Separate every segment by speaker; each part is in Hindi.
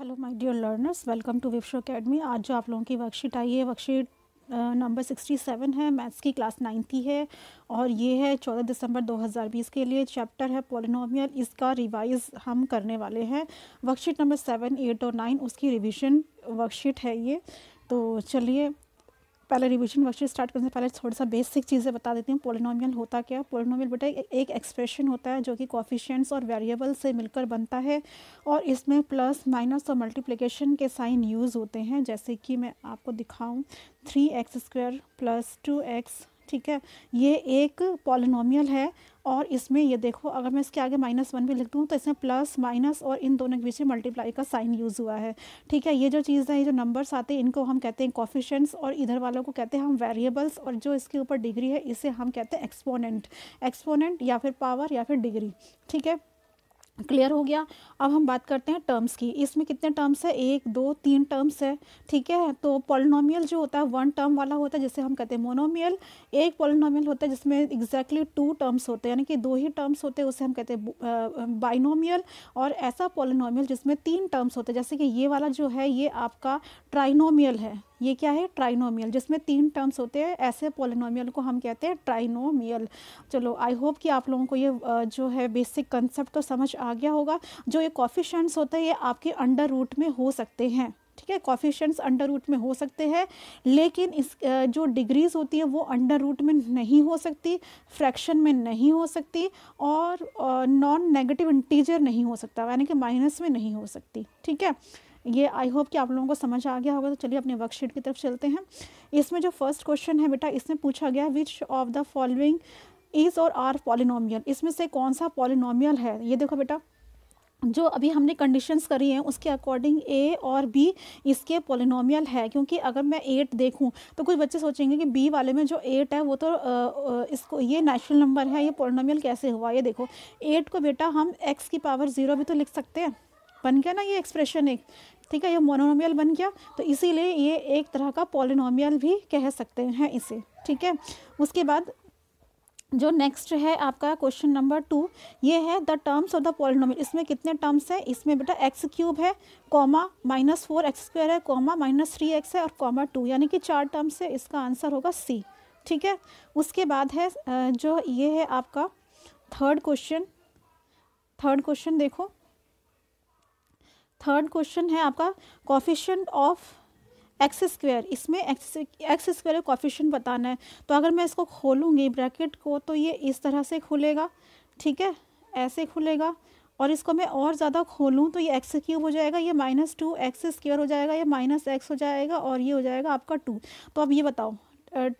Speaker 1: hello my dear learners welcome to विप्शो अकेडमी आज जो आप लोगों की वर्कशीट आई है वर्कशीट नंबर सिक्सटी सेवन है मैथ्स की क्लास नाइन्थी की है और ये है चौदह दिसंबर दो हज़ार बीस के लिए चैप्टर है पोलिनोमियल इसका रिवाइज हम करने वाले हैं वर्कशीट नंबर सेवन एट और नाइन उसकी रिविजन वर्कशीट है ये तो चलिए पहले रिविजन वर्कशीट स्टार्ट करने से पहले थोड़ा सा बेसिक चीज़ें बता देती हूँ पोलिनोमियल होता क्या पोलिनोमियल बेटा एक एक्सप्रेशन होता है जो कि कॉफिशियंट्स और वेरिएबल से मिलकर बनता है और इसमें प्लस माइनस और मल्टीप्लिकेशन के साइन यूज़ होते हैं जैसे कि मैं आपको दिखाऊँ three x square plus two x ठीक है ये एक पॉलिनोमियल है और इसमें ये देखो अगर मैं इसके आगे माइनस वन भी लिख दूँ तो इसमें प्लस माइनस और इन दोनों के बीच में मल्टीप्लाई का साइन यूज़ हुआ है ठीक है ये जो चीज़ है ये जो नंबर्स आते हैं इनको हम कहते हैं कॉफिशेंट्स और इधर वालों को कहते हैं हम वेरिएबल्स और जो इसके ऊपर डिग्री है इसे हम कहते हैं एक्सपोनेंट एक्सपोनेंट या फिर पावर या फिर डिग्री ठीक है क्लियर हो गया अब हम बात करते हैं टर्म्स की इसमें कितने टर्म्स है एक दो तीन टर्म्स है ठीक है तो पोलिनोमियल जो होता है वन टर्म वाला होता है जिसे हम कहते हैं मोनोमियल एक पोलिनोमियल होता है जिसमें एग्जैक्टली टू टर्म्स होते हैं यानी कि दो ही टर्म्स होते हैं उसे हम कहते हैं बाइनोमियल और ऐसा पोलिनोमियल जिसमें तीन टर्म्स होते हैं जैसे कि ये वाला जो है ये आपका ट्राइनोमियल है ये क्या है ट्राइनोमियल जिसमें तीन टर्म्स होते हैं ऐसे पोलिनोमियल को हम कहते हैं ट्राइनोमियल चलो आई होप कि आप लोगों को ये जो है बेसिक कंसेप्ट तो समझ आ गया होगा जो ये कॉफिशंट्स होते हैं ये आपके अंडर रूट में हो सकते हैं ठीक है कॉफिशंट्स अंडर रूट में हो सकते हैं लेकिन इस जो डिग्रीज़ होती हैं वो अंडर रूट में नहीं हो सकती फ्रैक्शन में नहीं हो सकती और नॉन नेगेटिव इंटीजर नहीं हो सकता यानी कि माइनस में नहीं हो सकती ठीक है ये आई होप कि आप लोगों को समझ आ गया होगा तो चलिए अपने वर्कशीट की तरफ चलते हैं इसमें जो फर्स्ट क्वेश्चन है बेटा इसमें पूछा गया which of the following is or are polynomial इसमें से कौन सा पॉलिनोमियल है ये देखो बेटा जो अभी हमने कंडीशंस करी हैं उसके अकॉर्डिंग ए और बी इसके पोलिनोमियल है क्योंकि अगर मैं एट देखूं तो कुछ बच्चे सोचेंगे कि बी वाले में जो एट है वो तो आ, इसको ये नेचुरल नंबर है ये पोलिनोमियल कैसे हुआ ये देखो एट को बेटा हम एक्स की पावर ज़ीरो भी तो लिख सकते हैं बन गया ना ये एक्सप्रेशन एक ठीक है ये मोनोमियल बन गया तो इसीलिए ये एक तरह का पोलिनोमियल भी कह सकते हैं इसे ठीक है उसके बाद जो नेक्स्ट है आपका क्वेश्चन नंबर टू ये है the terms of the polynomial इसमें कितने टर्म्स हैं इसमें बेटा एक्स क्यूब है comma minus four x square है कॉमा माइनस थ्री एक्स है और कॉमा टू यानी कि चार टर्म्स है इसका आंसर होगा सी ठीक है उसके बाद है जो ये है आपका थर्ड क्वेश्चन थर्ड क्वेश्चन देखो थर्ड क्वेश्चन है आपका कॉफिशेंट ऑफ एक्स स्क्वेयर इसमें एक्स एक्स स्क्वेयर कॉफिशन बताना है तो अगर मैं इसको खोलूँगी ब्रैकेट को तो ये इस तरह से खुलेगा ठीक है ऐसे खुलेगा और इसको मैं और ज़्यादा खोलूँ तो ये एक्स क्यूब हो जाएगा ये माइनस टू एक्स स्क्वेयर हो जाएगा ये माइनस एक्स हो जाएगा और ये हो जाएगा आपका टू तो अब ये बताओ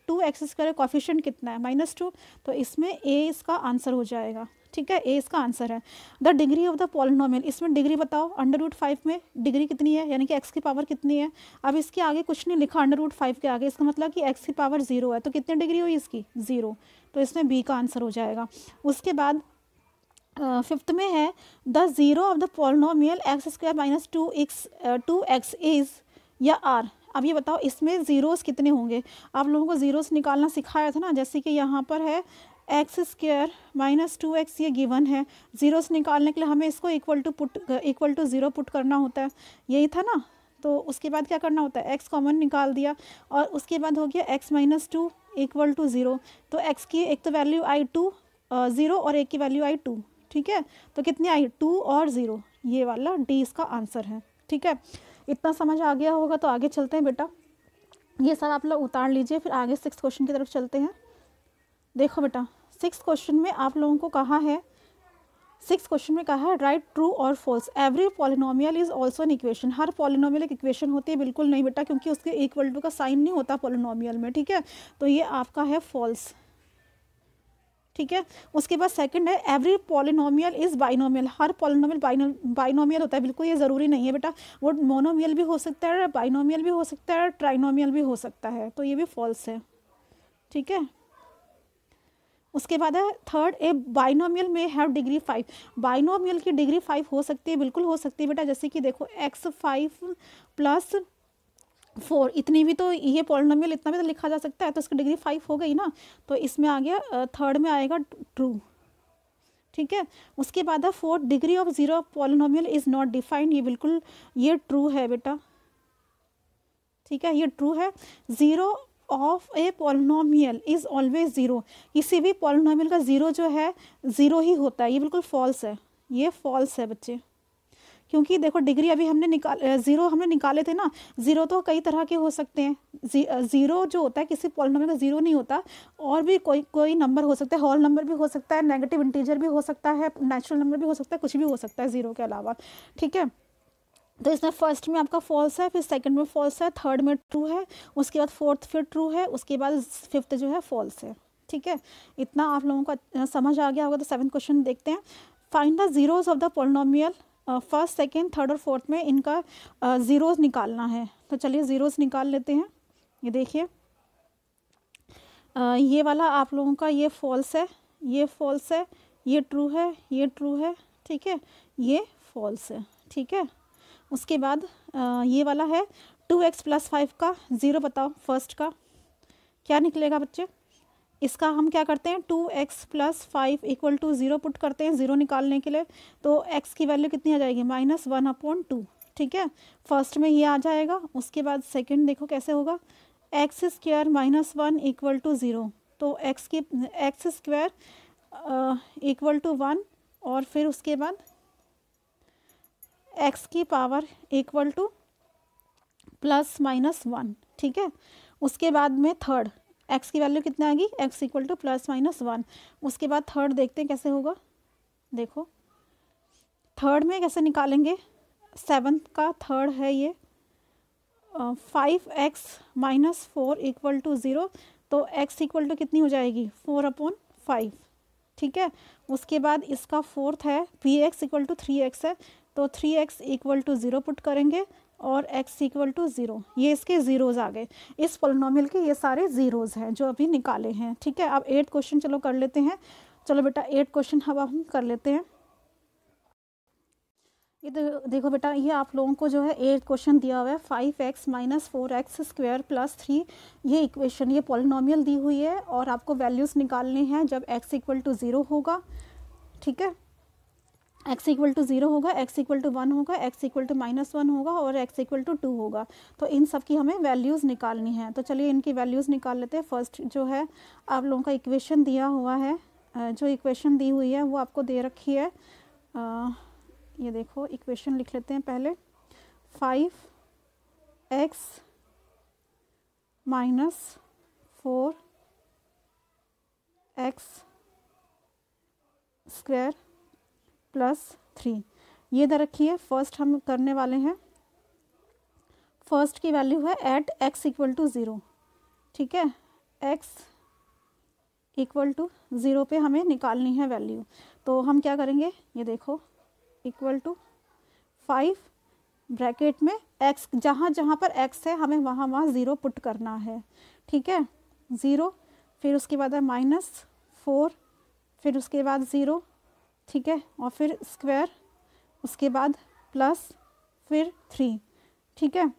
Speaker 1: टू एक्स स्क्वायर कॉफिशेंट कितना है माइनस टू तो इसमें ए इसका आंसर हो जाएगा ठीक है ए इसका आंसर है the degree of the polynomial इसमें डिग्री बताओ अंडर रूट फाइव में डिग्री कितनी है यानी कि एक्स की पावर कितनी है अब इसके आगे कुछ नहीं लिखा अंडर रूट फाइव के आगे इसका मतलब कि एक्स की पावर जीरो है तो कितनी डिग्री हुई इसकी ज़ीरो तो इसमें बी का आंसर हो जाएगा उसके बाद फिफ्थ में है the zero of the polynomial x square minus two x two x is या आर अब ये बताओ इसमें ज़ीरोज़ कितने होंगे आप लोगों को ज़ीरोस निकालना सिखाया था ना जैसे कि यहाँ पर है x square minus two x ये गिवन है ज़ीरोस निकालने के लिए हमें इसको equal to put equal to zero put करना होता है यही था ना तो उसके बाद क्या करना होता है एक्स कॉमन निकाल दिया और उसके बाद हो गया x minus two equal to zero तो एक्स की एक तो वैल्यू आई टू ज़ीरो और एक की वैल्यू आई टू ठीक है तो कितनी आई टू और ज़ीरो ये वाला डी इसका आंसर है ठीक है इतना समझ आ गया होगा तो आगे चलते हैं बेटा ये सब आप लोग उतार लीजिए फिर आगे सिक्स क्वेश्चन की तरफ चलते हैं देखो बेटा सिक्स क्वेश्चन में आप लोगों को कहा है सिक्स क्वेश्चन में कहा है राइट ट्रू और false every polynomial is also an equation हर पॉलिनोमियल एक इक्वेशन होती है बिल्कुल नहीं बेटा क्योंकि उसके इक्वल टू का साइन नहीं होता पॉलिनोमियल में ठीक है तो ये आपका है फॉल्स ठीक है उसके बाद सेकंड है एवरी पॉलिनोमियल इज़ बाइनोमियल हर पॉलिनोमियल बाइनोमियल होता है बिल्कुल ये ज़रूरी नहीं है बेटा वो मोनोमियल भी हो सकता है बाइनोमियल भी हो सकता है ट्राइनोमियल भी हो सकता है तो ये भी फॉल्स है ठीक है उसके बाद है third a binomial may have degree five binomial की डिग्री फाइव हो सकती है बिल्कुल हो सकती है बेटा जैसे कि देखो एक्स फाइव प्लस फोर इतनी भी तो ये पॉलिनोमियल इतना भी तो लिखा जा सकता है तो इसकी डिग्री फाइव हो गई ना तो इसमें आ गया थर्ड में आएगा ट्रू ठीक है उसके बाद है fourth degree of zero polynomial is not defined ये बिल्कुल ये ट्रू है बेटा ठीक है ये ट्रू है zero of a polynomial is always zero किसी भी पॉलिनोमियल का ज़ीरो जो है ज़ीरो ही होता है ये बिल्कुल फॉल्स है ये फॉल्स है बच्चे क्योंकि देखो डिग्री अभी हमने निकाल ज़ीरो हमने निकाले थे ना ज़ीरो तो कई तरह के हो सकते हैं जी, ज़ीरो जो होता है किसी पॉलिनोमियल का ज़ीरो नहीं होता और भी कोई कोई नंबर हो सकता है हॉल नंबर भी हो सकता है नेगेटिव इंटीजर भी हो सकता है नेचुरल नंबर भी हो सकता है कुछ भी हो सकता है ज़ीरो के अलावा ठीक है तो इसमें फर्स्ट में आपका फॉल्स है फिर सेकंड में फॉल्स है थर्ड में ट्रू है उसके बाद फोर्थ फिर ट्रू है उसके बाद फिफ्थ जो है फॉल्स है ठीक है इतना आप लोगों को समझ आ गया होगा तो सेवन क्वेश्चन देखते हैं find the zeros of the polynomial first second third और फोर्थ में इनका ज़ीरोज़ निकालना है तो चलिए ज़ीरोज़ निकाल लेते हैं ये देखिए ये वाला आप लोगों का ये फॉल्स है ये फॉल्स है ये ट्रू है ये ट्रू है ठीक है ये फॉल्स है ठीक है उसके बाद uh, ये वाला है टू एक्स प्लस फाइव का ज़ीरो बताओ फर्स्ट का क्या निकलेगा बच्चे इसका हम क्या करते हैं two x plus five equal to zero put करते हैं ज़ीरो निकालने के लिए तो एक्स की वैल्यू कितनी आ जाएगी माइनस वन अपॉन टू ठीक है फर्स्ट में ये आ जाएगा उसके बाद सेकेंड देखो कैसे होगा x square minus one equal to zero तो एक्स की x square equal to one और फिर उसके बाद एक्स की power equal to plus minus one ठीक है उसके बाद में थर्ड एक्स की वैल्यू कितनी आएगी x equal to plus minus one उसके बाद थर्ड देखते हैं कैसे होगा देखो थर्ड में कैसे निकालेंगे सेवन्थ का थर्ड है ये five x minus four equal to zero तो एक्स इक्वल टू कितनी हो जाएगी फोर अपॉन फाइव ठीक है उसके बाद इसका फोर्थ है b x equal to three x है तो three x equal to zero put करेंगे और x इक्वल टू ज़ीरो ये इसके ज़ीरोज़ आ गए इस पोलिनोमियल के ये सारे ज़ीरोज़ हैं जो अभी निकाले हैं ठीक है अब एट क्वेश्चन चलो कर लेते हैं चलो बेटा एट क्वेश्चन अब हम कर लेते हैं ये देखो बेटा ये आप लोगों को जो है एट क्वेश्चन दिया हुआ है five x minus four x square plus three ये इक्वेशन ये पोलिनोमियल दी हुई है और आपको वैल्यूज़ निकालने हैं जब एक्स इक्वल टू ज़ीरो होगा ठीक है एक्स इक्वल टू जीरो होगा एक्स इक्वल टू वन होगा x equal to minus one होगा और एक्स इक्वल टू टू होगा तो इन सब की हमें वैल्यूज़ निकालनी है तो चलिए इनकी वैल्यूज़ निकाल लेते हैं फर्स्ट जो है आप लोगों का इक्वेशन दिया हुआ है जो इक्वेशन दी हुई है वो आपको दे रखी है आ, ये देखो इक्वेशन लिख लेते हैं पहले five x minus four x square plus three ये रखी रखिए फर्स्ट हम करने वाले हैं फर्स्ट की वैल्यू है at x equal to zero ठीक है एक्स इक्वल टू ज़ीरो पे हमें निकालनी है वैल्यू तो हम क्या करेंगे ये देखो इक्वल टू फाइव ब्रैकेट में एक्स जहाँ जहाँ पर एक्स है हमें वहाँ वहाँ ज़ीरो पुट करना है ठीक है ज़ीरो फिर उसके बाद है माइनस फोर फिर उसके बाद ज़ीरो ठीक है और फिर स्क्वायर उसके बाद प्लस फिर थ्री ठीक है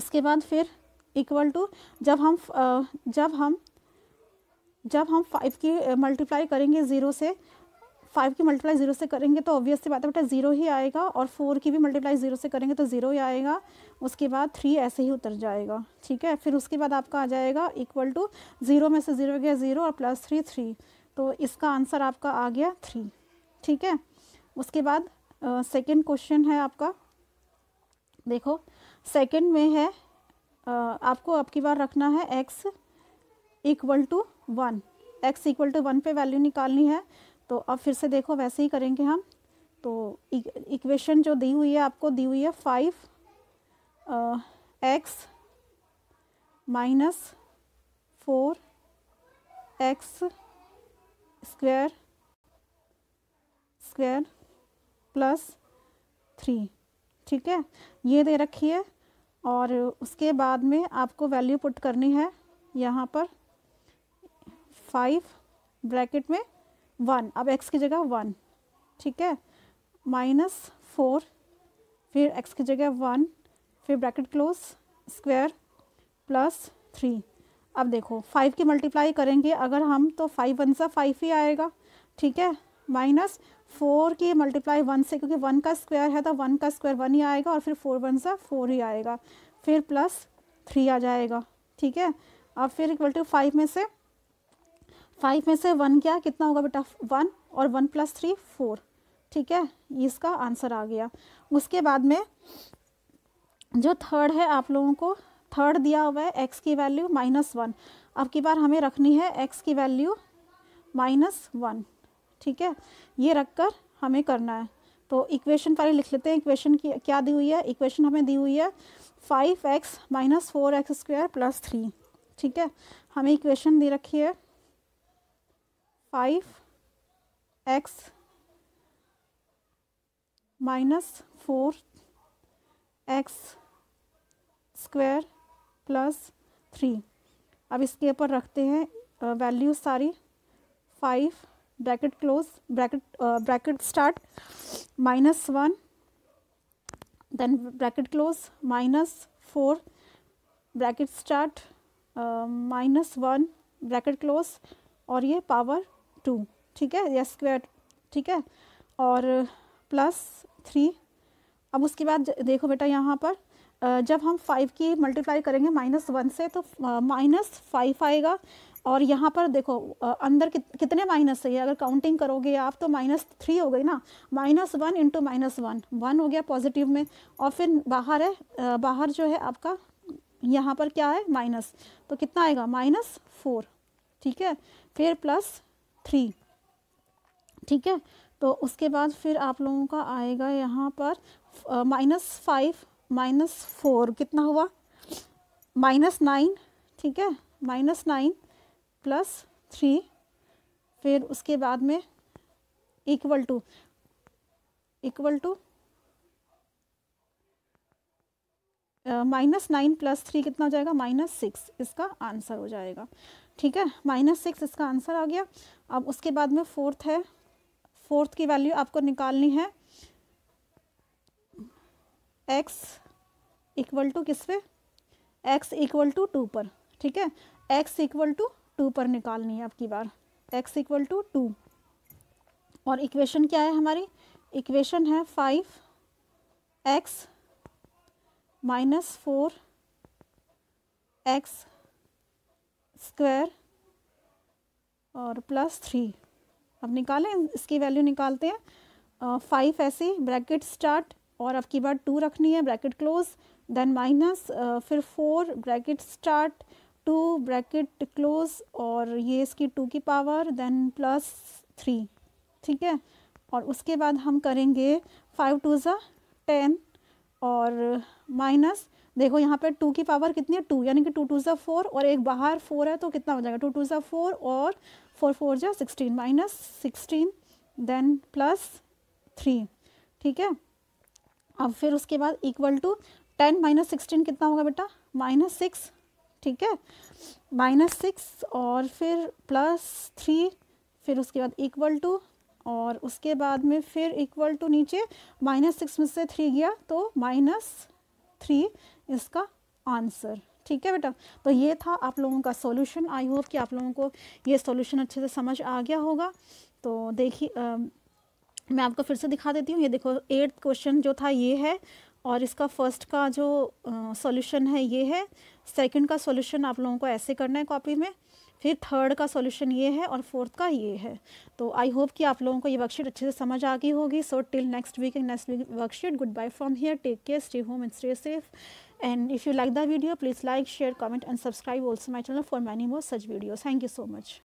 Speaker 1: उसके बाद फिर इक्वल टू जब हम जब हम जब हम फाइव की मल्टीप्लाई करेंगे ज़ीरो से फाइव की मल्टीप्लाई ज़ीरो से करेंगे तो ऑब्वियस सी बात है बेटा ज़ीरो ही आएगा और फोर की भी मल्टीप्लाई ज़ीरो से करेंगे तो ज़ीरो ही आएगा उसके बाद थ्री ऐसे ही उतर जाएगा ठीक है फिर उसके बाद आपका आ जाएगा इक्वल टू ज़ीरो में से ज़ीरो गया ज़ीरो और प्लस थ्री थ्री तो इसका आंसर आपका आ गया थ्री ठीक है उसके बाद uh, क्वेश्चन है आपका देखो सेकेंड में है uh, आपको आपकी बार रखना है x equal to one x equal to one पे वैल्यू निकालनी है तो अब फिर से देखो वैसे ही करेंगे हम तो इक्वेशन e, जो दी हुई है आपको दी हुई है five x minus four x square square plus three ठीक है ये दे रखी है और उसके बाद में आपको वैल्यू पुट करनी है यहाँ पर फाइव ब्रैकेट में वन अब एक्स की जगह वन ठीक है माइनस फोर फिर एक्स की जगह वन फिर bracket close square plus three अब देखो फाइव की मल्टीप्लाई करेंगे अगर हम तो फाइव वन सा फाइव ही आएगा ठीक है माइनस फोर की मल्टीप्लाई वन से क्योंकि वन का स्क्वायर है तो वन का स्क्वायर वन ही आएगा और फिर फोर वन सा फोर ही आएगा फिर प्लस थ्री आ जाएगा ठीक है अब फिर इक्वल टू फाइव में से फाइव में से वन क्या कितना होगा बेटा वन और वन प्लस थ्री फोर ठीक है इसका आंसर आ गया उसके बाद में जो थर्ड है आप लोगों को थर्ड दिया हुआ है एक्स की वैल्यू माइनस वन अब की बार हमें रखनी है एक्स की वैल्यू माइनस वन ठीक है ये रख कर हमें करना है तो इक्वेशन पहले लिख लेते हैं इक्वेशन की क्या दी हुई है इक्वेशन हमें दी हुई है five x minus four x square plus three ठीक है हमें इक्वेशन दे रखी है five x minus four x square plus three अब इसके ऊपर रखते हैं वैल्यू सारी five bracket close bracket bracket start minus one then bracket close minus four bracket start minus one bracket close और ये पावर टू ठीक है या स्क्वायर ठीक है और प्लस थ्री अब उसके बाद देखो बेटा यहाँ पर जब हम फाइव की मल्टीप्लाई करेंगे माइनस वन से तो माइनस फाइव आएगा और यहाँ पर देखो अंदर कितने माइनस है अगर काउंटिंग करोगे आप तो माइनस थ्री हो गई ना minus one into minus one one हो गया पॉजिटिव में और फिर बाहर है बाहर जो है आपका यहाँ पर क्या है माइनस तो कितना आएगा माइनस फोर ठीक है फिर प्लस थ्री ठीक है तो उसके बाद फिर आप लोगों का आएगा यहाँ पर माइनस फाइव माइनस फोर कितना हुआ माइनस नाइन ठीक है माइनस नाइन प्लस थ्री फिर उसके बाद में equal to equal to minus nine plus three कितना हो जाएगा माइनस सिक्स इसका आंसर हो जाएगा ठीक है माइनस सिक्स इसका आंसर आ गया अब उसके बाद में फोर्थ है फोर्थ की वैल्यू आपको निकालनी है एक्स इक्वल टू किस पे एक्स इक्वल टू टू पर ठीक है एक्स इक्वल टू टू पर निकालनी है आपकी बार एक्स इक्वल टू टू और इक्वेशन क्या है हमारी इक्वेशन है five x minus four x square और प्लस थ्री अब निकालें इसकी वैल्यू निकालते हैं फाइव ऐसे ब्रैकेट स्टार्ट और अब की बार टू रखनी है ब्रैकेट क्लोज देन माइनस फिर four bracket start two bracket close और ये इसकी टू की पावर देन प्लस थ्री ठीक है और उसके बाद हम करेंगे फाइव टू ज़ा टेन और माइनस देखो यहाँ पे टू की पावर कितनी है टू यानी कि टू टू ज़ा फोर और एक बाहर फोर है तो कितना हो जाएगा टू टू ज़ा फोर और फोर फोर ज़ा sixteen minus sixteen then plus three ठीक है अब फिर उसके बाद equal to ten minus sixteen कितना होगा बेटा माइनस सिक्स ठीक है माइनस सिक्स और फिर प्लस थ्री फिर उसके बाद इक्वल टू और उसके बाद में फिर इक्वल टू नीचे माइनस सिक्स में से थ्री गया तो माइनस थ्री इसका आंसर ठीक है बेटा तो ये था आप लोगों का सॉल्यूशन आई होप कि आप लोगों को ये सॉल्यूशन अच्छे से समझ आ गया होगा तो देखिए मैं आपको फिर से दिखा देती हूँ ये देखो एट्थ क्वेश्चन जो था ये है और इसका फर्स्ट का जो सॉल्यूशन है ये है सेकंड का सॉल्यूशन आप लोगों को ऐसे करना है कॉपी में फिर थर्ड का सॉल्यूशन ये है और फोर्थ का ये है तो आई होप कि आप लोगों को ये वर्कशीट अच्छे से समझ आ गई होगी so till next week and next week worksheet goodbye from here take care stay home and stay safe and if you like the video please like share comment and subscribe also my channel for many more such video thank you so much